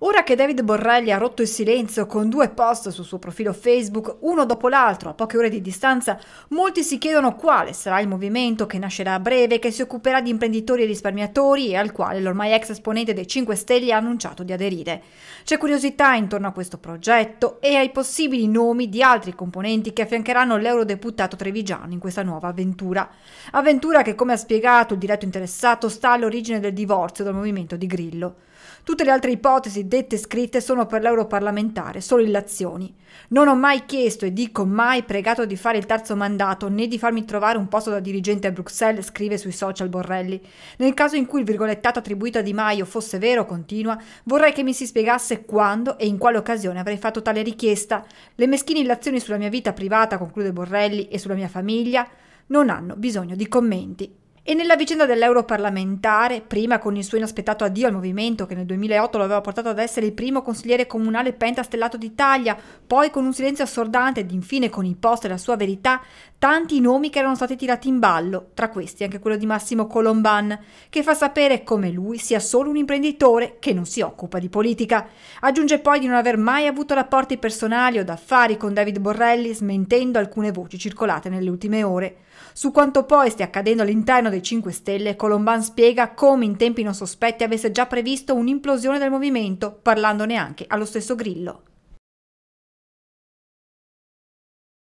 Ora che David Borrelli ha rotto il silenzio con due post sul suo profilo Facebook, uno dopo l'altro, a poche ore di distanza, molti si chiedono quale sarà il movimento che nascerà a breve, che si occuperà di imprenditori e risparmiatori e al quale l'ormai ex esponente dei 5 Stelle ha annunciato di aderire. C'è curiosità intorno a questo progetto e ai possibili nomi di altri componenti che affiancheranno l'eurodeputato trevigiano in questa nuova avventura. Avventura che, come ha spiegato il diretto interessato, sta all'origine del divorzio dal movimento di Grillo. Tutte le altre ipotesi dette e scritte sono per l'europarlamentare solo illazioni. Non ho mai chiesto e dico mai pregato di fare il terzo mandato né di farmi trovare un posto da dirigente a Bruxelles, scrive sui social Borrelli. Nel caso in cui il virgolettato attribuito a Di Maio fosse vero, continua, vorrei che mi si spiegasse quando e in quale occasione avrei fatto tale richiesta. Le meschine illazioni sulla mia vita privata, conclude Borrelli, e sulla mia famiglia non hanno bisogno di commenti. E nella vicenda dell'europarlamentare, prima con il suo inaspettato addio al movimento che nel 2008 lo aveva portato ad essere il primo consigliere comunale pentastellato d'Italia, poi con un silenzio assordante ed infine con i post e la sua verità, tanti nomi che erano stati tirati in ballo, tra questi anche quello di Massimo Colomban, che fa sapere come lui sia solo un imprenditore che non si occupa di politica. Aggiunge poi di non aver mai avuto rapporti personali o d'affari con David Borrelli, smentendo alcune voci circolate nelle ultime ore. Su quanto poi stia accadendo all'interno dei 5 Stelle, Colomban spiega come in tempi non sospetti avesse già previsto un'implosione del movimento, parlandone anche allo stesso Grillo.